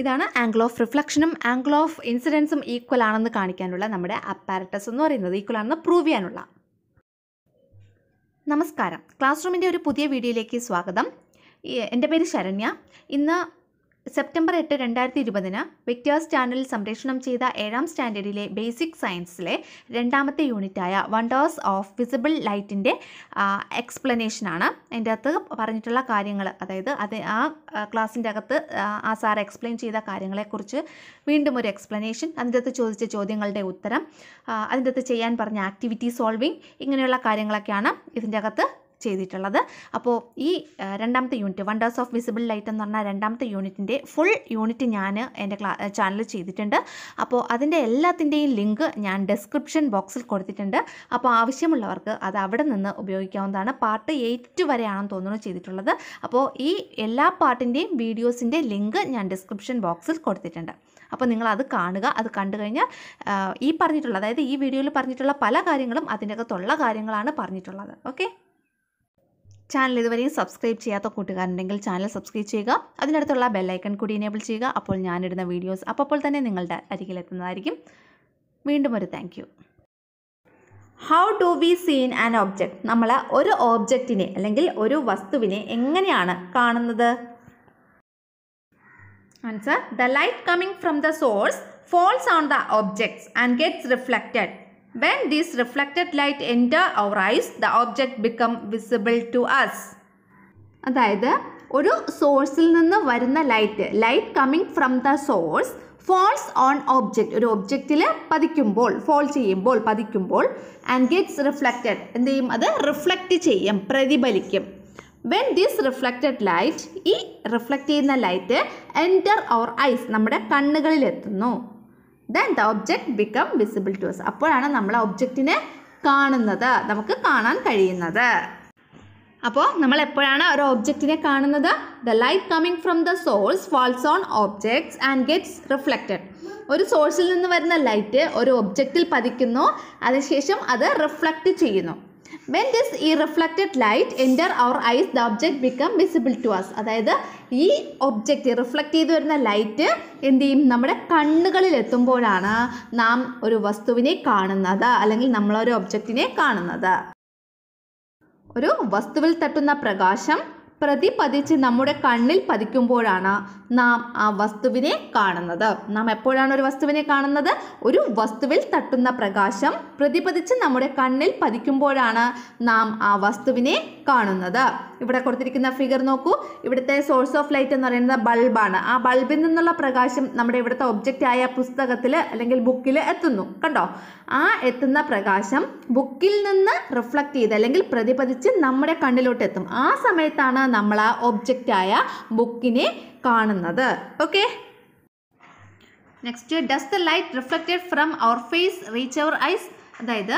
ഇതാണ് angle of റിഫ്ലക്ഷനും angle of ഇൻസിഡൻസും ഈക്വൽ ആണെന്ന് കാണിക്കാനുള്ള നമ്മുടെ അപ്പാരറ്റസ് എന്ന് പറയുന്നത് ഈക്വൽ ആണെന്ന് പ്രൂവ് ചെയ്യാനുള്ള നമസ്കാരം ക്ലാസ് റൂമിൻ്റെ ഒരു പുതിയ വീഡിയോയിലേക്ക് സ്വാഗതം എൻ്റെ പേര് ശരണ്യ ഇന്ന് സെപ്റ്റംബർ എട്ട് രണ്ടായിരത്തി ഇരുപതിന് വിക്ടേഴ്സ് ചാനലിൽ സംപ്രേഷണം ചെയ്ത ഏഴാം സ്റ്റാൻഡേർഡിലെ ബേസിക് സയൻസിലെ രണ്ടാമത്തെ യൂണിറ്റായ വണ്ടേഴ്സ് ഓഫ് വിസിബിൾ ലൈറ്റിൻ്റെ എക്സ്പ്ലനേഷനാണ് അതിൻ്റെ അകത്ത് പറഞ്ഞിട്ടുള്ള കാര്യങ്ങൾ അതായത് അത് ആ ക്ലാസ്സിൻ്റെ അകത്ത് ആ സാർ എക്സ്പ്ലെയിൻ ചെയ്ത കാര്യങ്ങളെക്കുറിച്ച് വീണ്ടും ഒരു എക്സ്പ്ലനേഷൻ അതിൻ്റെ അകത്ത് ചോദിച്ച ചോദ്യങ്ങളുടെ ഉത്തരം അതിൻ്റെ അകത്ത് ചെയ്യാൻ പറഞ്ഞ ആക്ടിവിറ്റി സോൾവിങ് ഇങ്ങനെയുള്ള കാര്യങ്ങളൊക്കെയാണ് ഇതിൻ്റെ അകത്ത് ചെയ്തിട്ടുള്ളത് അപ്പോൾ ഈ രണ്ടാമത്തെ unit wonders of visible light എന്ന് പറഞ്ഞ രണ്ടാമത്തെ യൂണിറ്റിൻ്റെ ഫുൾ യൂണിറ്റ് ഞാൻ എൻ്റെ ക്ലാ ചാനൽ ചെയ്തിട്ടുണ്ട് അപ്പോൾ അതിൻ്റെ എല്ലാത്തിൻ്റെയും ലിങ്ക് ഞാൻ ഡിസ്ക്രിപ്ഷൻ ബോക്സിൽ കൊടുത്തിട്ടുണ്ട് അപ്പോൾ ആവശ്യമുള്ളവർക്ക് അത് അവിടെ നിന്ന് ഉപയോഗിക്കാവുന്നതാണ് പാർട്ട് എയ്റ്റ് വരെയാണെന്ന് തോന്നുന്നു ചെയ്തിട്ടുള്ളത് അപ്പോൾ ഈ എല്ലാ പാർട്ടിൻ്റെയും വീഡിയോസിൻ്റെ ലിങ്ക് ഞാൻ ഡിസ്ക്രിപ്ഷൻ ബോക്സിൽ കൊടുത്തിട്ടുണ്ട് അപ്പോൾ നിങ്ങൾ അത് കാണുക അത് കണ്ടു കഴിഞ്ഞാൽ ഈ പറഞ്ഞിട്ടുള്ള അതായത് ഈ വീഡിയോയിൽ പറഞ്ഞിട്ടുള്ള പല കാര്യങ്ങളും അതിനകത്തുള്ള കാര്യങ്ങളാണ് പറഞ്ഞിട്ടുള്ളത് ഓക്കെ ചാനൽ ഇതുവരെയും സബ്സ്ക്രൈബ് ചെയ്യാത്ത കൂട്ടുകാരുണ്ടെങ്കിൽ ചാനൽ സബ്സ്ക്രൈബ് ചെയ്യുക അതിനടുത്തുള്ള ബെല്ലൈക്കൺ കൂടി എനേബിൾ ചെയ്യുക അപ്പോൾ ഞാനിടുന്ന വീഡിയോസ് അപ്പോൾ തന്നെ നിങ്ങളുടെ അരികിലെത്തുന്നതായിരിക്കും വീണ്ടും ഒരു thank how do we see an object നമ്മൾ ഒരു ഓബ്ജക്റ്റിനെ അല്ലെങ്കിൽ ഒരു വസ്തുവിനെ എങ്ങനെയാണ് കാണുന്നത് answer the light coming from the source falls on the objects and gets reflected When this reflected light enter our eyes, the object become visible to us. അതായത് ഒരു സോഴ്സിൽ നിന്ന് വരുന്ന light light coming from the source falls on object ഒരു ഒബ്ജക്റ്റിൽ പതിക്കുമ്പോൾ fall ചെയ്യുമ്പോൾ പതിക്കുമ്പോൾ and gets reflected എന്ത് ചെയ്യും അത് റിഫ്ലക്റ്റ് ചെയ്യും പ്രതിഫലിക്കും വെൻ ദിസ് റിഫ്ലക്റ്റഡ് ലൈറ്റ് ഈ റിഫ്ലക്റ്റ് ചെയ്യുന്ന ലൈറ്റ് എൻറ്റർ അവർ ഐസ് നമ്മുടെ കണ്ണുകളിലെത്തുന്നു then the object become visible to us അപ്പോഴാണ് നമ്മൾ ആ ഒബ്ജക്റ്റിനെ കാണുന്നത് നമുക്ക് കാണാൻ കഴിയുന്നത് അപ്പോൾ നമ്മൾ എപ്പോഴാണ് ഒരു ഒബ്ജക്റ്റിനെ കാണുന്നത് the light coming from the source falls on objects and gets reflected ഒരു സോഴ്സിൽ നിന്ന് വരുന്ന ലൈറ്റ് ഒരു ഒബ്ജക്റ്റിൽ പതിക്കുന്നു അതിനുശേഷം അത് റിഫ്ലക്റ്റ് ചെയ്യുന്നു വെൻ ദിസ് ഈ reflected light enter our eyes the object become visible to us അതായത് ഈ ഒബ്ജക്റ്റ് റിഫ്ലക്റ്റ് ചെയ്ത് വരുന്ന ലൈറ്റ് എന്ത് ചെയ്യും നമ്മുടെ കണ്ണുകളിൽ എത്തുമ്പോഴാണ് നാം ഒരു വസ്തുവിനെ കാണുന്നത് അല്ലെങ്കിൽ നമ്മളൊരു ഒബ്ജക്റ്റിനെ കാണുന്നത് ഒരു വസ്തുവിൽ തട്ടുന്ന പ്രകാശം പ്രതിപതിച്ച് നമ്മുടെ കണ്ണിൽ പതിക്കുമ്പോഴാണ് നാം ആ വസ്തുവിനെ കാണുന്നത് നാം എപ്പോഴാണ് ഒരു വസ്തുവിനെ കാണുന്നത് ഒരു വസ്തുവിൽ തട്ടുന്ന പ്രകാശം പ്രതിപതിച്ച് നമ്മുടെ കണ്ണിൽ പതിക്കുമ്പോഴാണ് നാം ആ വസ്തുവിനെ കാണുന്നത് ഇവിടെ കൊടുത്തിരിക്കുന്ന ഫിഗർ നോക്കൂ ഇവിടുത്തെ സോഴ്സ് ഓഫ് ലൈറ്റ് എന്ന് പറയുന്നത് ബൾബാണ് ആ ബൾബിൽ നിന്നുള്ള പ്രകാശം നമ്മുടെ ഇവിടുത്തെ ഒബ്ജക്റ്റ് ആയ പുസ്തകത്തിൽ അല്ലെങ്കിൽ ബുക്കിൽ എത്തുന്നു കണ്ടോ ആ എത്തുന്ന പ്രകാശം ബുക്കിൽ നിന്ന് റിഫ്ലക്റ്റ് ചെയ്ത് അല്ലെങ്കിൽ പ്രതിപതിച്ച് നമ്മുടെ കണ്ണിലോട്ട് എത്തും ആ സമയത്താണ് നമ്മൾ ആ ഒബ്ജക്റ്റായ ബുക്കിനെ കാണുന്നത് okay next does the light reflected from our face reach our eyes അതായത്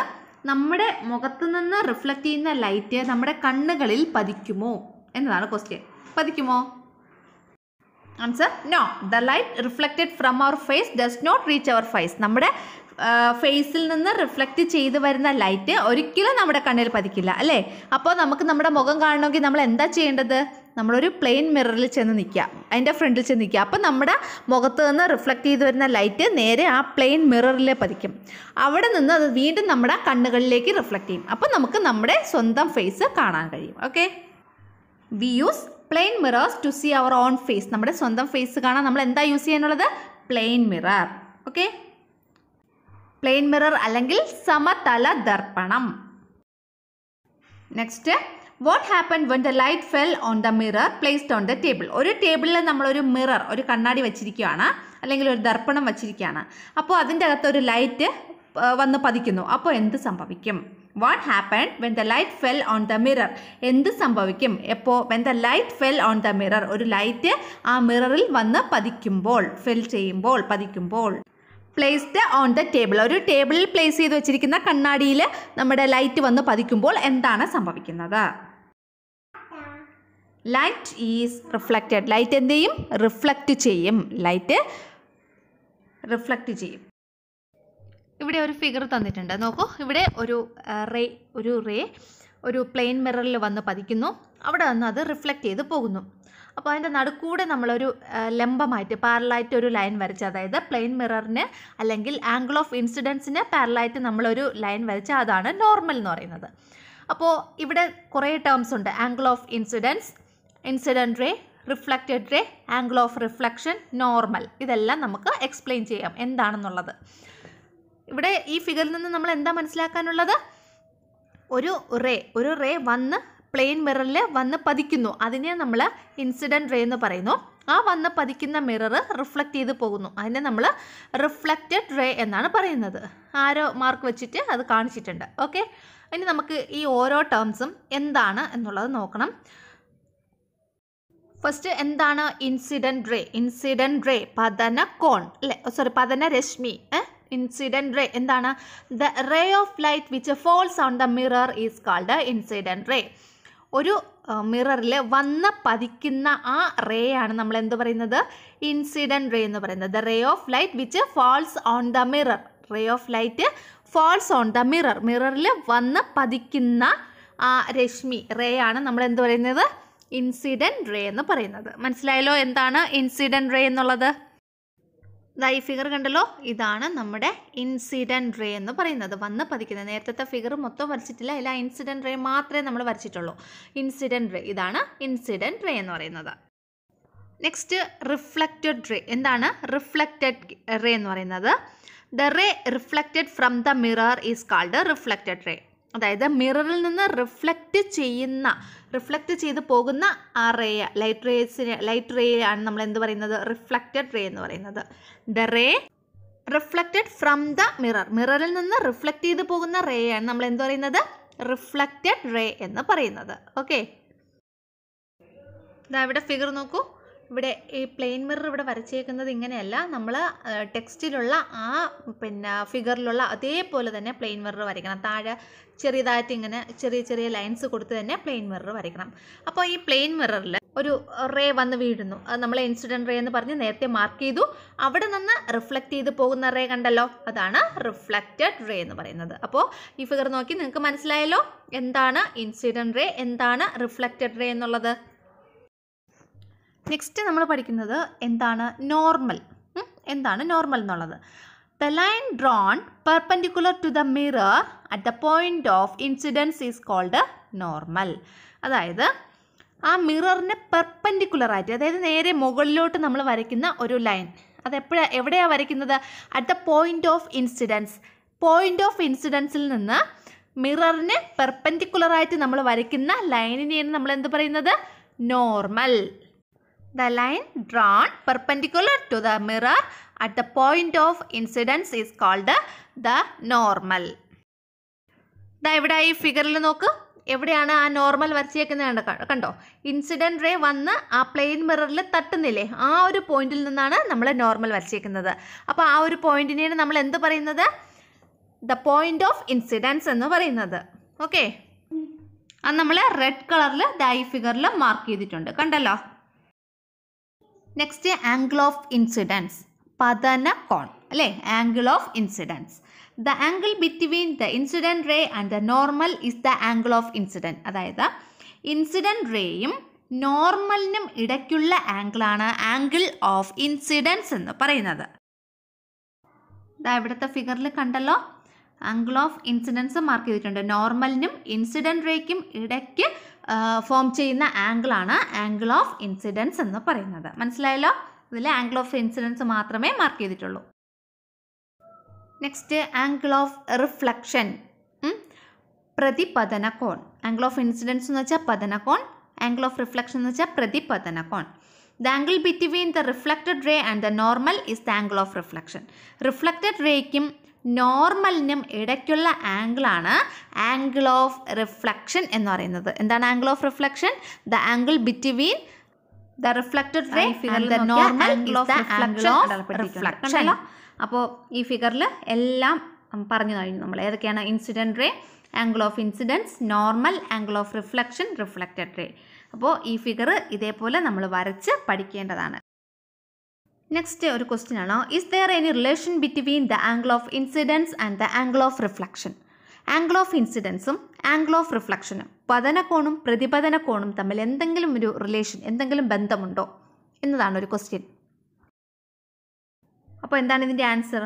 നമ്മുടെ മുഖത്ത് നിന്ന് റിഫ്ലക്റ്റ് ചെയ്യുന്ന ലൈറ്റ് നമ്മുടെ കണ്ണുകളിൽ പതിക്കുമോ എന്നതാണ് ക്വസ്റ്റ്യൻ പതിക്കുമോ answer no the light reflected from our face does not reach our face നമ്മുടെ ഫേസിൽ നിന്ന് റിഫ്ലക്റ്റ് ചെയ്ത് വരുന്ന ലൈറ്റ് ഒരിക്കലും നമ്മുടെ കണ്ണിൽ പതിക്കില്ല അല്ലേ അപ്പോൾ നമുക്ക് നമ്മുടെ മുഖം കാണണമെങ്കിൽ നമ്മൾ എന്താ ചെയ്യേണ്ടത് നമ്മളൊരു പ്ലെയിൻ മിററിൽ ചെന്ന് നിൽക്കുക അതിൻ്റെ ഫ്രണ്ടിൽ ചെന്ന് നിൽക്കുക അപ്പോൾ നമ്മുടെ മുഖത്ത് നിന്ന് റിഫ്ലക്റ്റ് ചെയ്ത് വരുന്ന ലൈറ്റ് നേരെ ആ പ്ലെയിൻ മിററിൽ പതിക്കും അവിടെ നിന്ന് അത് വീണ്ടും നമ്മുടെ കണ്ണുകളിലേക്ക് റിഫ്ലക്റ്റ് ചെയ്യും അപ്പോൾ നമുക്ക് നമ്മുടെ സ്വന്തം ഫേസ് കാണാൻ കഴിയും okay we use plane mirrors to see our own face നമ്മുടെ സ്വന്തം ഫേസ് കാണാൻ നമ്മൾ എന്താ യൂസ് ചെയ്യാനുള്ളത് plane mirror okay plane mirror അല്ലെങ്കിൽ സമതല ദർപ്പണം next what happen when the light fell on the mirror placed on the table ഒരു ടേബിളിൽ നമ്മളൊരു മിറർ ഒരു കണ്ണാടി വെച്ചിരിക്കുകയാണ് അല്ലെങ്കിൽ ഒരു ദർപ്പണം വെച്ചിരിക്കുകയാണ് അപ്പോൾ അതിൻ്റെ അകത്ത് ഒരു ലൈറ്റ് വന്ന് പതിക്കുന്നു അപ്പോൾ എന്ത് സംഭവിക്കും what happen when the light fell on the mirror എന്ത് സംഭവിക്കും എപ്പോൾ when the light fell on the mirror ഒരു ലൈറ്റ് ആ മിററിൽ വന്ന് പതിക്കുമ്പോൾ ഫെൽ ചെയ്യുമ്പോൾ പതിക്കുമ്പോൾ പ്ലേസ്ഡ് ഓൺ ദ ടേബിൾ ഒരു ടേബിളിൽ പ്ലേസ് ചെയ്ത് വെച്ചിരിക്കുന്ന കണ്ണാടിയിൽ നമ്മുടെ ലൈറ്റ് വന്ന് പതിക്കുമ്പോൾ എന്താണ് സംഭവിക്കുന്നത് ലൈറ്റ് ഈസ് റിഫ്ലക്റ്റഡ് ലൈറ്റ് എന്ത് ചെയ്യും റിഫ്ലക്റ്റ് ചെയ്യും ലൈറ്റ് റിഫ്ലക്റ്റ് ചെയ്യും ഇവിടെ ഒരു ഫിഗർ തന്നിട്ടുണ്ട് നോക്കൂ ഇവിടെ ഒരു റേ ഒരു റേ ഒരു പ്ലെയിൻ മിററിൽ വന്ന് പതിക്കുന്നു അവിടെ വന്ന് അത് റിഫ്ലക്റ്റ് ചെയ്ത് പോകുന്നു അപ്പോൾ അതിൻ്റെ നടുക്കൂടെ നമ്മളൊരു ലംബമായിട്ട് പാരലായിട്ട് ഒരു ലൈൻ വരച്ച് അതായത് പ്ലെയിൻ മിററിന് അല്ലെങ്കിൽ ആംഗിൾ ഓഫ് ഇൻസിഡൻസിന് പാരലായിട്ട് നമ്മളൊരു ലൈൻ വരച്ച് അതാണ് നോർമൽ എന്ന് പറയുന്നത് അപ്പോൾ ഇവിടെ കുറേ ടേംസ് ഉണ്ട് angle of incidence incident ray reflected ray angle of reflection normal ഇതെല്ലാം നമുക്ക് എക്സ്പ്ലെയിൻ ചെയ്യാം എന്താണെന്നുള്ളത് ഇവിടെ ഈ ഫിഗറിൽ നിന്ന് നമ്മൾ എന്താ മനസ്സിലാക്കാനുള്ളത് ഒരു റേ ഒരു റേ വന്ന് പ്ലെയിൻ മിററിൽ വന്ന് പതിക്കുന്നു അതിനെ നമ്മൾ ഇൻസിഡൻറ്റ് റേ എന്ന് പറയുന്നു ആ വന്ന് പതിക്കുന്ന മിറർ റിഫ്ലക്റ്റ് ചെയ്ത് പോകുന്നു അതിനെ നമ്മൾ റിഫ്ലക്റ്റഡ് റേ എന്നാണ് പറയുന്നത് ആരോ മാർക്ക് വെച്ചിട്ട് അത് കാണിച്ചിട്ടുണ്ട് ഓക്കെ ഇനി നമുക്ക് ഈ ഓരോ ടേംസും എന്താണ് എന്നുള്ളത് നോക്കണം ഫസ്റ്റ് എന്താണ് ഇൻസിഡൻറ്റ് റേ ഇൻസിഡൻറ്റ് റേ പതന കോൺ അല്ലേ സോറി പതന രശ്മി ഇൻസിഡൻറ്റ് റേ എന്താണ് the ray of light which falls on the mirror is called incident ray ഒരു മിററിൽ വന്ന് പതിക്കുന്ന ആ റേ ആണ് നമ്മൾ എന്ത് പറയുന്നത് ഇൻസിഡൻറ്റ് റേ എന്ന് പറയുന്നത് the ray of light which falls on the mirror ray of light falls on the mirror മിററിൽ വന്ന് പതിക്കുന്ന ആ രശ്മി റേ ആണ് നമ്മൾ എന്ത് പറയുന്നത് ഇൻസിഡൻറ്റ് റേ എന്ന് പറയുന്നത് മനസ്സിലായല്ലോ എന്താണ് ഇൻസിഡൻറ്റ് റേ എന്നുള്ളത് ഈ ഫിഗർ കണ്ടല്ലോ ഇതാണ് നമ്മുടെ ഇൻസിഡൻറ്റ് റേ എന്ന് പറയുന്നത് വന്ന് പതിക്കുന്നത് നേരത്തെ ഫിഗർ മൊത്തം വരച്ചിട്ടില്ല അല്ല ഇൻസിഡൻറ്റ് റേ മാത്രമേ നമ്മൾ വരച്ചിട്ടുള്ളൂ ഇൻസിഡൻറ്റ് റേ ഇതാണ് ഇൻസിഡൻറ്റ് റേ എന്ന് പറയുന്നത് നെക്സ്റ്റ് റിഫ്ലക്റ്റഡ് റേ എന്താണ് റിഫ്ലക്റ്റഡ് റേ എന്ന് പറയുന്നത് the ray reflected from the mirror is called reflected ray അതായത് മിററിൽ നിന്ന് റിഫ്ലക്റ്റ് ചെയ്യുന്ന റിഫ്ലക്റ്റ് ചെയ്ത് പോകുന്ന ആ റേ ലൈറ്റ് റേസിന് ലൈറ്റ് റേ ആണ് നമ്മൾ എന്ത് പറയുന്നത് റിഫ്ലക്റ്റഡ് റേ എന്ന് പറയുന്നത് the ray reflected from the mirror മിററിൽ നിന്ന് റിഫ്ലക്റ്റ് ചെയ്ത് പോകുന്ന റേ ആണ് നമ്മൾ എന്ത് പറയുന്നത് റിഫ്ലക്റ്റഡ് റേ എന്ന് പറയുന്നത് ഓക്കെ ഇതാ ഇവിടെ ഫിഗർ നോക്കൂ ഇവിടെ ഈ പ്ലെയിൻ മിറർ ഇവിടെ വരച്ചേക്കുന്നത് ഇങ്ങനെയല്ല നമ്മൾ ടെക്സ്റ്റിലുള്ള ആ പിന്നെ ഫിഗറിലുള്ള അതേപോലെ തന്നെ പ്ലെയിൻ മിറർ വരയ്ക്കണം താഴെ ചെറിയതായിട്ട് ഇങ്ങനെ ചെറിയ ചെറിയ ലൈൻസ് കൊടുത്ത് തന്നെ പ്ലെയിൻ മിറർ വരയ്ക്കണം അപ്പോൾ ഈ പ്ലെയിൻ മിററിൽ ഒരു റേ വന്ന് വീഴുന്നു അത് നമ്മൾ ഇൻസിഡൻറ്റ് റേ എന്ന് പറഞ്ഞ് നേരത്തെ മാർക്ക് ചെയ്തു അവിടെ നിന്ന് റിഫ്ലക്റ്റ് ചെയ്ത് പോകുന്ന റേ കണ്ടല്ലോ അതാണ് റിഫ്ലക്റ്റഡ് റേ എന്ന് പറയുന്നത് അപ്പോൾ ഈ ഫിഗർ നോക്കി നിങ്ങൾക്ക് മനസ്സിലായല്ലോ എന്താണ് ഇൻസിഡൻറ്റ് റേ എന്താണ് റിഫ്ലക്റ്റഡ് റേ എന്നുള്ളത് നെക്സ്റ്റ് നമ്മൾ പഠിക്കുന്നത് എന്താണ് നോർമൽ എന്താണ് നോർമൽ എന്നുള്ളത് the line drawn perpendicular to the mirror at the point of incidence is called normal അതായത് ആ മിററിന് പെർപ്പൻഡിക്കുലറായിട്ട് അതായത് നേരെ മുകളിലോട്ട് നമ്മൾ വരയ്ക്കുന്ന ഒരു ലൈൻ അതെപ്പോഴാണ് എവിടെയാണ് വരയ്ക്കുന്നത് at the point of incidence point of ഇൻസിഡൻസിൽ നിന്ന് മിററിന് പെർപ്പൻഡിക്കുലറായിട്ട് നമ്മൾ വരയ്ക്കുന്ന ലൈനിനെയാണ് നമ്മൾ എന്ത് പറയുന്നത് normal the line drawn perpendicular to the mirror at the point of incidence is called the normal ദാ ഇവിടെ ഈ ഫിഗറിൽ നോക്ക് എവിടെയാണ് ആ നോർമൽ വരച്ചേക്കുന്നത് കണ്ടോ ഇൻസിഡൻറ്റ് റേ വന്ന് ആ പ്ലെയിൻ മിററിൽ തട്ടുന്നില്ലേ ആ ഒരു പോയിന്റിൽ നിന്നാണ് നമ്മൾ നോർമൽ വരച്ചേക്കുന്നത് അപ്പോൾ ആ ഒരു പോയിന്റിനെയാണ് നമ്മൾ എന്ത് പറയുന്നത് ദ പോയിന്റ് ഓഫ് ഇൻസിഡൻസ് എന്ന് പറയുന്നത് ഓക്കെ അത് നമ്മൾ റെഡ് കളറിൽ ദൈ ഫിഗറിൽ മാർക്ക് ചെയ്തിട്ടുണ്ട് കണ്ടല്ലോ നെക്സ്റ്റ് ആംഗിൾ ഓഫ് ഇൻസിഡൻസ് പതന കോൺ അല്ലേ angle of incidence the angle between the incident ray and the normal is the angle of incident അതായത് ഇൻസിഡൻറ്റ് റേയും നോർമലിനും ഇടയ്ക്കുള്ള ആംഗിളാണ് ആംഗിൾ ഓഫ് ഇൻസിഡൻസ് എന്ന് പറയുന്നത് ഇതാ ഇവിടുത്തെ ഫിഗറിൽ കണ്ടല്ലോ ആംഗിൾ ഓഫ് ഇൻസിഡൻസ് മാർക്ക് ചെയ്തിട്ടുണ്ട് നോർമലിനും ഇൻസിഡൻറ്റ് റേക്കും ഇടയ്ക്ക് ഫോം ചെയ്യുന്ന ആംഗിളാണ് ആംഗിൾ ഓഫ് ഇൻസിഡൻസ് എന്ന് പറയുന്നത് മനസ്സിലായല്ലോ ഇതിൽ ആംഗിൾ ഓഫ് ഇൻസിഡൻസ് മാത്രമേ മാർക്ക് ചെയ്തിട്ടുള്ളൂ നെക്സ്റ്റ് ആംഗിൾ ഓഫ് റിഫ്ലക്ഷൻ കോൺ ആംഗിൾ ഓഫ് ഇൻസിഡൻസ് എന്ന് വെച്ചാൽ പതനകോൺ ആംഗിൾ ഓഫ് റിഫ്ലക്ഷൻ എന്ന് വെച്ചാൽ കോൺ the angle between the reflected ray and the normal is the angle of reflection reflected റേക്കും നോർമലിനും ഇടയ്ക്കുള്ള ആംഗിളാണ് ആംഗിൾ ഓഫ് റിഫ്ലക്ഷൻ എന്ന് പറയുന്നത് എന്താണ് angle of reflection the angle between the reflected ray and the normal angle of reflection അപ്പോൾ ഈ ഫിഗറിൽ എല്ലാം പറഞ്ഞു കഴിഞ്ഞു നമ്മൾ ഏതൊക്കെയാണ് incident ray angle of incidence normal angle of reflection reflected ray അപ്പോൾ ഈ ഫിഗർ ഇതേപോലെ നമ്മൾ വരച്ച് പഠിക്കേണ്ടതാണ് നെക്സ്റ്റ് ഒരു ക്വസ്റ്റ്യൻ ആണോ is there any relation between the angle of incidence and the angle of reflection angle of ഇൻസിഡൻസും ആംഗിൾ ഓഫ് റിഫ്ലക്ഷനും പതനകോണും പ്രതിപതന കോണും തമ്മിൽ എന്തെങ്കിലും ഒരു റിലേഷൻ എന്തെങ്കിലും ബന്ധമുണ്ടോ എന്നതാണ് ഒരു ക്വസ്റ്റ്യൻ അപ്പോൾ എന്താണ് ഇതിൻ്റെ answer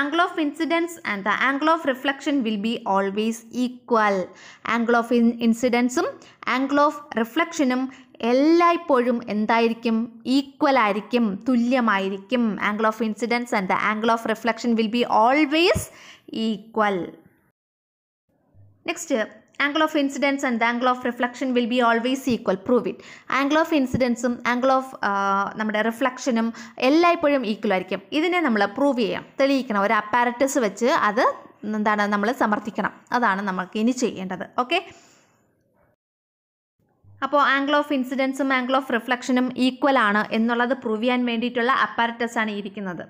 angle of incidence and the angle of reflection will be always equal angle of ഇൻസിഡൻസും ആംഗിൾ ഓഫ് റിഫ്ലക്ഷനും എല്ലായ്പ്പോഴും എന്തായിരിക്കും ഈക്വൽ ആയിരിക്കും തുല്യമായിരിക്കും angle of incidence and the angle of reflection will be always equal next angle of incidence and angle of reflection will be always equal prove it angle of ഇൻസിഡൻസും angle of നമ്മുടെ റിഫ്ലക്ഷനും എല്ലായ്പ്പോഴും equal ആയിരിക്കും ഇതിനെ നമ്മൾ prove ചെയ്യാം തെളിയിക്കണം ഒരു അപ്പാരറ്റസ് വെച്ച് അത് എന്താണ് നമ്മൾ സമർത്ഥിക്കണം അതാണ് നമുക്ക് ഇനി ചെയ്യേണ്ടത് ഓക്കെ അപ്പോൾ ആംഗിൾ ഓഫ് ഇൻസിഡൻസും ആംഗിൾ ഓഫ് റിഫ്ലക്ഷനും ഈക്വൽ ആണ് എന്നുള്ളത് പ്രൂവ് ചെയ്യാൻ വേണ്ടിയിട്ടുള്ള അപ്പാരറ്റസ് ആണ് ഇരിക്കുന്നത്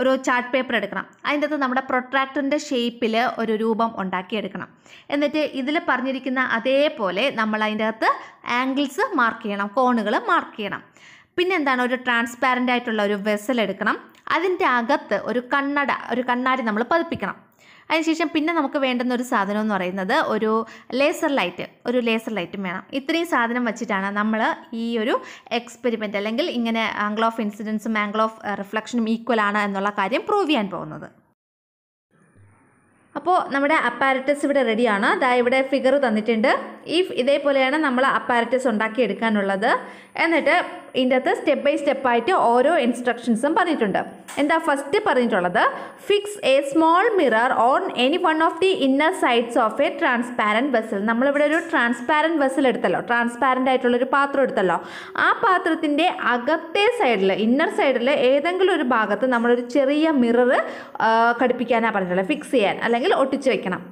ഒരു ചാർട്ട് പേപ്പർ എടുക്കണം അതിൻ്റെ അകത്ത് നമ്മുടെ പ്രൊട്രാക്ടറിൻ്റെ ഷേപ്പിൽ ഒരു രൂപം ഉണ്ടാക്കിയെടുക്കണം എന്നിട്ട് ഇതിൽ പറഞ്ഞിരിക്കുന്ന അതേപോലെ നമ്മൾ അതിൻ്റെ അകത്ത് ആംഗിൾസ് മാർക്ക് ചെയ്യണം കോണുകൾ മാർക്ക് ചെയ്യണം പിന്നെ എന്താണ് ഒരു ട്രാൻസ്പാരൻ്റ് ആയിട്ടുള്ള ഒരു വെസൽ എടുക്കണം അതിൻ്റെ അകത്ത് ഒരു കണ്ണട ഒരു കണ്ണാടി നമ്മൾ പതിപ്പിക്കണം അതിനുശേഷം പിന്നെ നമുക്ക് വേണ്ടുന്ന ഒരു സാധനം എന്ന് പറയുന്നത് ഒരു ലേസർ ലൈറ്റ് ഒരു ലേസർ ലൈറ്റും വേണം ഇത്രയും സാധനം വെച്ചിട്ടാണ് നമ്മൾ ഈ ഒരു എക്സ്പെരിമെൻ്റ് അല്ലെങ്കിൽ ഇങ്ങനെ ആംഗിൾ ഓഫ് ഇൻസിഡൻസും ആംഗിൾ ഓഫ് റിഫ്ലക്ഷനും ഈക്വൽ ആണ് എന്നുള്ള കാര്യം പ്രൂവ് ചെയ്യാൻ പോകുന്നത് അപ്പോൾ നമ്മുടെ അപ്പാരറ്റസ് ഇവിടെ റെഡിയാണ് ദാ ഇവിടെ ഫിഗർ തന്നിട്ടുണ്ട് ഈ ഇതേപോലെയാണ് നമ്മൾ അപ്പാരറ്റസ് ഉണ്ടാക്കി എടുക്കാനുള്ളത് എന്നിട്ട് ഇതിൻ്റെ അകത്ത് സ്റ്റെപ്പ് ബൈ സ്റ്റെപ്പായിട്ട് ഓരോ ഇൻസ്ട്രക്ഷൻസും പറഞ്ഞിട്ടുണ്ട് എന്താ ഫസ്റ്റ് പറഞ്ഞിട്ടുള്ളത് fix a small mirror on any one of the inner sides of a transparent vessel നമ്മളിവിടെ ഒരു ട്രാൻസ്പാരൻറ്റ് വെസൽ എടുത്തല്ലോ ട്രാൻസ്പാരൻ്റ് ആയിട്ടുള്ളൊരു പാത്രം എടുത്തല്ലോ ആ പാത്രത്തിൻ്റെ അകത്തെ സൈഡിൽ ഇന്നർ സൈഡിൽ ഏതെങ്കിലും ഒരു ഭാഗത്ത് നമ്മളൊരു ചെറിയ മിറർ ഘടിപ്പിക്കാനാണ് പറഞ്ഞിട്ടുള്ളത് ഫിക്സ് ചെയ്യാൻ അല്ലെങ്കിൽ ഒട്ടിച്ച് വെക്കണം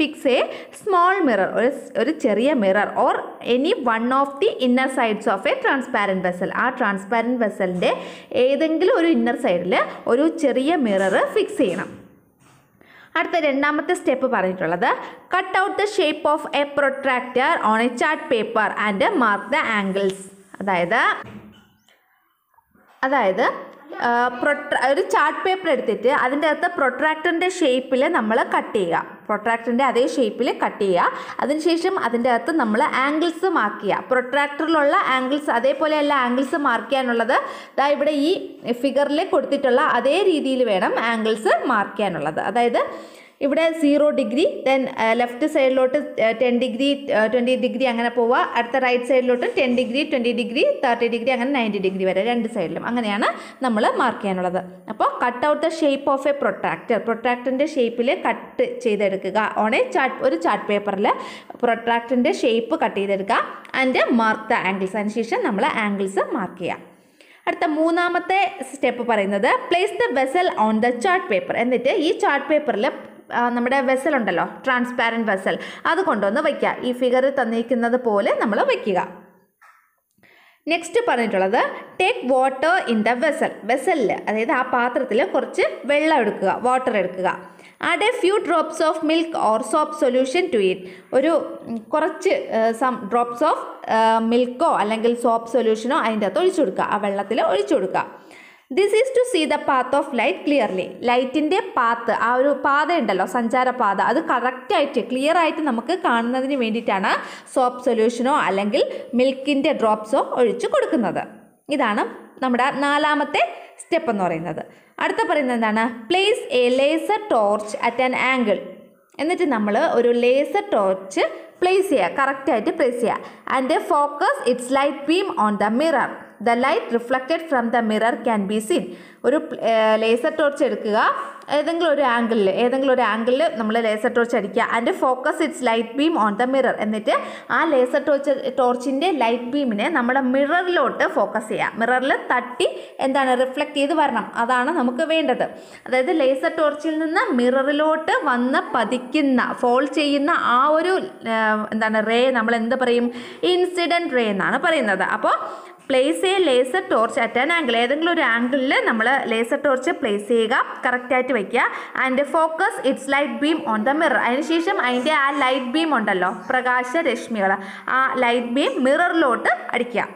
ഫിക്സ് എ സ്മോൾ മിറർ ഒരു ഒരു ചെറിയ mirror or any one of the inner sides of a transparent vessel ആ ട്രാൻസ്പാരൻറ്റ് വെസലിൻ്റെ ഏതെങ്കിലും ഒരു ഇന്നർ സൈഡിൽ ഒരു ചെറിയ മിറർ ഫിക്സ് ചെയ്യണം അടുത്ത രണ്ടാമത്തെ സ്റ്റെപ്പ് പറഞ്ഞിട്ടുള്ളത് cut out the shape of a protractor on a chart paper and mark the angles അതായത് അതായത് പ്രൊട്ര ഒരു ചാർട്ട് പേപ്പർ എടുത്തിട്ട് അതിൻ്റെ അകത്ത് പ്രൊട്രാക്ടറിൻ്റെ ഷേപ്പിൽ നമ്മൾ കട്ട് ചെയ്യുക പ്രൊട്രാക്ടറിൻ്റെ അതേ ഷേപ്പിൽ കട്ട് ചെയ്യുക അതിനുശേഷം അതിൻ്റെ അകത്ത് നമ്മൾ ആംഗിൾസ് മാർക്ക് ചെയ്യുക പ്രൊട്രാക്ടറിലുള്ള ആംഗിൾസ് അതേപോലെയല്ല ആംഗിൾസ് മാർക്ക് ചെയ്യാനുള്ളത് ഇതാ ഇവിടെ ഈ ഫിഗറിൽ കൊടുത്തിട്ടുള്ള അതേ രീതിയിൽ വേണം ആംഗിൾസ് മാർക്ക് ചെയ്യാനുള്ളത് അതായത് ഇവിടെ സീറോ ഡിഗ്രി ദെൻ ലെഫ്റ്റ് സൈഡിലോട്ട് ടെൻ ഡിഗ്രി ട്വൻറ്റി ഡിഗ്രി അങ്ങനെ പോവുക അടുത്ത റൈറ്റ് സൈഡിലോട്ട് ten degree twenty degree thirty degree അങ്ങനെ നയൻറ്റി ഡിഗ്രി വരെ രണ്ട് സൈഡിലും അങ്ങനെയാണ് നമ്മൾ മാർക്ക് ചെയ്യാനുള്ളത് അപ്പോൾ cut out the shape of a protractor പ്രൊട്രാക്ടറിൻ്റെ ഷേപ്പിൽ കട്ട് ചെയ്തെടുക്കുക ഓൺ എ ചാർട്ട് ഒരു ചാർട്ട് പേപ്പറിൽ പ്രൊട്രാക്ടറിൻ്റെ ഷേപ്പ് കട്ട് ചെയ്തെടുക്കുക ആൻഡ് മാർക്ക് ദ ആംഗിൾസ് അതിനുശേഷം നമ്മൾ ആംഗിൾസ് മാർക്ക് ചെയ്യുക അടുത്ത മൂന്നാമത്തെ സ്റ്റെപ്പ് പറയുന്നത് place the vessel on the chart paper എന്നിട്ട് ഈ ചാർട്ട് പേപ്പറിൽ നമ്മുടെ വെസൽ ഉണ്ടല്ലോ ട്രാൻസ്പാരൻറ്റ് വെസൽ അത് കൊണ്ടുവന്ന് വയ്ക്കുക ഈ ഫിഗർ തന്നിരിക്കുന്നത് പോലെ നമ്മൾ വയ്ക്കുക നെക്സ്റ്റ് പറഞ്ഞിട്ടുള്ളത് take water in the vessel വെസലിൽ അതായത് ആ പാത്രത്തിൽ കുറച്ച് വെള്ളം എടുക്കുക വാട്ടർ എടുക്കുക add a few drops of milk or soap solution to it ഒരു കുറച്ച് സം ഡ്രോപ്സ് ഓഫ് മിൽക്കോ അല്ലെങ്കിൽ സോപ്പ് സൊല്യൂഷനോ അതിൻ്റെ അകത്ത് ഒഴിച്ചു കൊടുക്കുക ആ വെള്ളത്തിൽ ഒഴിച്ചു കൊടുക്കുക this is to see the path of light clearly ലൈറ്റിൻ്റെ പാത്ത് ആ ഒരു പാത ഉണ്ടല്ലോ സഞ്ചാരപാത അത് കറക്റ്റായിട്ട് ക്ലിയർ ആയിട്ട് നമുക്ക് കാണുന്നതിന് വേണ്ടിയിട്ടാണ് സോപ്പ് സൊല്യൂഷനോ അല്ലെങ്കിൽ മിൽക്കിൻ്റെ ഡ്രോപ്സോ ഒഴിച്ചു കൊടുക്കുന്നത് ഇതാണ് നമ്മുടെ നാലാമത്തെ സ്റ്റെപ്പ് എന്ന് പറയുന്നത് അടുത്ത പറയുന്നത് എന്താണ് place a laser torch at an angle എന്നിട്ട് നമ്മൾ ഒരു ലേസർ ടോർച്ച് പ്ലേസ് ചെയ്യുക കറക്റ്റായിട്ട് പ്ലേസ് ചെയ്യുക and focus its light beam on the mirror the light reflected from the mirror can be seen ഒരു ലേസർ ടോർച്ച് എടുക്കുക ഏതെങ്കിലും ഒരു ആംഗിളിൽ ഏതെങ്കിലും ഒരു ആംഗിളിൽ നമ്മൾ ലേസർ ടോർച്ച് അടിക്കുക and focus its light beam on the mirror എന്നിട്ട് ആ ലേസർ ടോർച്ച് ടോർച്ചിൻ്റെ ലൈറ്റ് ബീമിനെ നമ്മുടെ മിററിലോട്ട് ഫോക്കസ് ചെയ്യാം മിററിൽ തട്ടി എന്താണ് റിഫ്ലക്റ്റ് ചെയ്ത് വരണം അതാണ് നമുക്ക് വേണ്ടത് അതായത് ലേസർ ടോർച്ചിൽ നിന്ന് മിററിലോട്ട് വന്ന് പതിക്കുന്ന ഫോൾ ചെയ്യുന്ന ആ ഒരു എന്താണ് റേ നമ്മൾ എന്ത് പറയും ഇൻസിഡൻറ്റ് റേ എന്നാണ് പറയുന്നത് അപ്പോൾ പ്ലേസ് ചെയ്യുക laser torch at an angle ഏതെങ്കിലും ഒരു ആംഗിളിൽ നമ്മൾ ലേസർ ടോർച്ച് പ്ലേസ് ചെയ്യുക കറക്റ്റായിട്ട് വയ്ക്കുക and focus its light beam on the mirror അതിനുശേഷം അതിൻ്റെ ആ ലൈറ്റ് ബീം ഉണ്ടല്ലോ പ്രകാശ രശ്മികൾ ആ ലൈറ്റ് ബീം മിററിലോട്ട് അടിക്കുക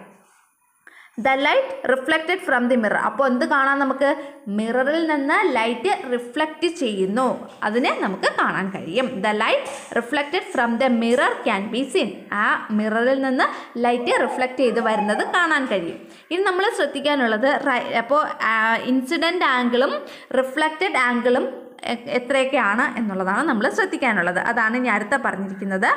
the light reflected from the mirror അപ്പോൾ എന്ത് കാണാൻ നമുക്ക് മിററിൽ നിന്ന് ലൈറ്റ് റിഫ്ലക്റ്റ് ചെയ്യുന്നു അതിനെ നമുക്ക് കാണാൻ കഴിയും the light reflected from the mirror can be seen ആ മിററിൽ നിന്ന് ലൈറ്റ് റിഫ്ലക്റ്റ് ചെയ്ത് വരുന്നത് കാണാൻ കഴിയും ഇനി നമ്മൾ ശ്രദ്ധിക്കാനുള്ളത് അപ്പോൾ ഇൻസിഡൻറ്റ് ആംഗിളും റിഫ്ലക്റ്റഡ് ആംഗിളും എത്രയൊക്കെയാണ് എന്നുള്ളതാണ് നമ്മൾ ശ്രദ്ധിക്കാനുള്ളത് അതാണ് ഞാൻ അടുത്ത പറഞ്ഞിരിക്കുന്നത്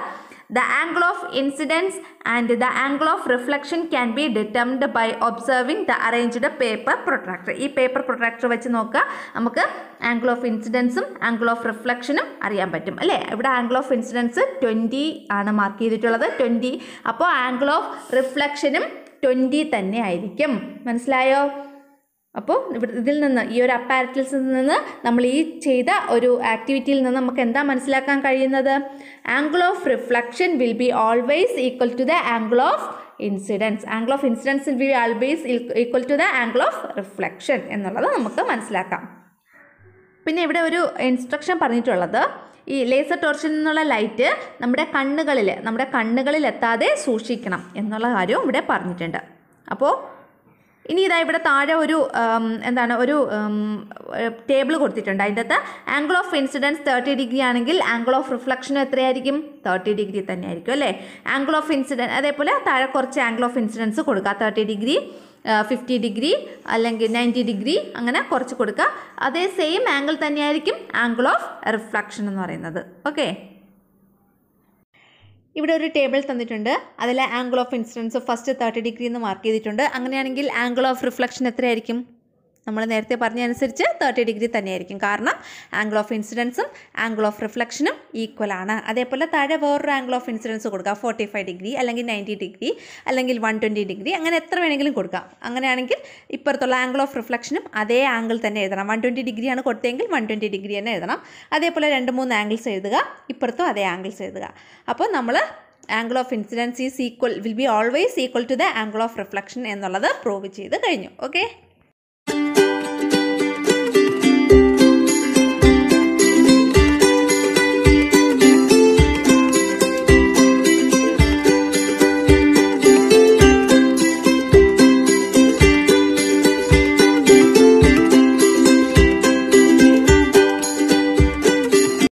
The angle of incidence and the angle of reflection can be determined by observing the arranged paper protractor. ഈ പേപ്പർ പ്രൊട്രാക്ടർ വെച്ച് നോക്കുക നമുക്ക് ആംഗിൾ ഓഫ് ഇൻസിഡൻസും ആംഗിൾ ഓഫ് റിഫ്ലക്ഷനും അറിയാൻ പറ്റും അല്ലേ ഇവിടെ ആംഗിൾ ഓഫ് ഇൻസിഡൻസ് ട്വൻറ്റി ആണ് മാർക്ക് ചെയ്തിട്ടുള്ളത് ട്വൻറ്റി അപ്പോൾ ആംഗിൾ ഓഫ് റിഫ്ലക്ഷനും ട്വൻറ്റി തന്നെ ആയിരിക്കും മനസ്സിലായോ അപ്പോൾ ഇതിൽ നിന്ന് ഈ ഒരു അപ്പാരറ്റിൽസിൽ നിന്ന് നമ്മൾ ഈ ചെയ്ത ഒരു ആക്ടിവിറ്റിയിൽ നിന്ന് നമുക്ക് എന്താ മനസ്സിലാക്കാൻ കഴിയുന്നത് angle of reflection will be always equal to the angle of incidence angle of incidence will be always equal to the angle of reflection എന്നുള്ളത് നമുക്ക് മനസ്സിലാക്കാം പിന്നെ ഇവിടെ ഒരു ഇൻസ്ട്രക്ഷൻ പറഞ്ഞിട്ടുള്ളത് ഈ ലേസർ ടോർച്ചിൽ നിന്നുള്ള ലൈറ്റ് നമ്മുടെ കണ്ണുകളിൽ നമ്മുടെ കണ്ണുകളിൽ എത്താതെ സൂക്ഷിക്കണം എന്നുള്ള കാര്യവും ഇവിടെ പറഞ്ഞിട്ടുണ്ട് അപ്പോൾ ഇനി ഇതാ ഇവിടെ താഴെ ഒരു എന്താണ് ഒരു ടേബിൾ കൊടുത്തിട്ടുണ്ട് അതിൻ്റെ അകത്ത് angle of incidence thirty degree ആണെങ്കിൽ ആംഗിൾ ഓഫ് റിഫ്ലക്ഷനും എത്രയായിരിക്കും തേർട്ടി ഡിഗ്രി തന്നെ ആയിരിക്കും അല്ലേ ആംഗിൾ ഓഫ് ഇൻസിഡൻസ് അതേപോലെ താഴെ കുറച്ച് ആംഗിൾ ഓഫ് ഇൻസിഡൻസ് കൊടുക്കുക തേർട്ടി ഡിഗ്രി ഫിഫ്റ്റി ഡിഗ്രി അല്ലെങ്കിൽ നയൻറ്റി ഡിഗ്രി അങ്ങനെ കുറച്ച് കൊടുക്കുക അതേ സെയിം ആംഗിൾ തന്നെയായിരിക്കും ആംഗിൾ ഓഫ് റിഫ്ലക്ഷൻ എന്ന് പറയുന്നത് ഓക്കെ ഇവിടെ ഒരു ടേബിൾ തന്നിട്ടുണ്ട് അതിലെ angle of incidence first thirty degree എന്ന് മാർക്ക് ചെയ്തിട്ടുണ്ട് അങ്ങനെയാണെങ്കിൽ ആംഗിൾ ഓഫ് റിഫ്ലക്ഷൻ എത്രയായിരിക്കും നമ്മൾ നേരത്തെ പറഞ്ഞതനുസരിച്ച് തേർട്ടി ഡിഗ്രി തന്നെയായിരിക്കും കാരണം ആംഗിൾ ഓഫ് ഇൻസിഡൻസും ആംഗിൾ ഓഫ് റിഫ്ലക്ഷനും ഈക്വൽ ആണ് അതേപോലെ താഴെ വേറൊരു ആംഗിൾ ഓഫ് ഇൻസിഡൻസ് കൊടുക്കുക ഫോർട്ടി ഫൈവ് ഡിഗ്രി അല്ലെങ്കിൽ നയൻറ്റി ഡിഗ്രി അല്ലെങ്കിൽ വൺ ട്വൻറ്റി ഡിഗ്രി അങ്ങനെ എത്ര വേണമെങ്കിലും കൊടുക്കാം അങ്ങനെയാണെങ്കിൽ ഇപ്പുറത്തുള്ള ആംഗിൾ ഓഫ് റിഫ്ലക്ഷനും അതേ ആംഗിൾ തന്നെ എഴുതണം വൺ ട്വൻറ്റി ഡിഗ്രിയാണ് കൊടുത്തതെങ്കിൽ വൺ ട്വൻറ്റി ഡിഗ്രി തന്നെ എഴുതണം അതേപോലെ രണ്ട് മൂന്ന് ആംഗിൾസ് എഴുതുക ഇപ്പുറത്തും അതേ ആംഗിൾസ് എഴുതുക അപ്പോൾ നമ്മൾ angle of incidence is equal will be always equal to the angle of reflection എന്നുള്ളത് പ്രൂവ് ചെയ്ത് കഴിഞ്ഞു ഓക്കെ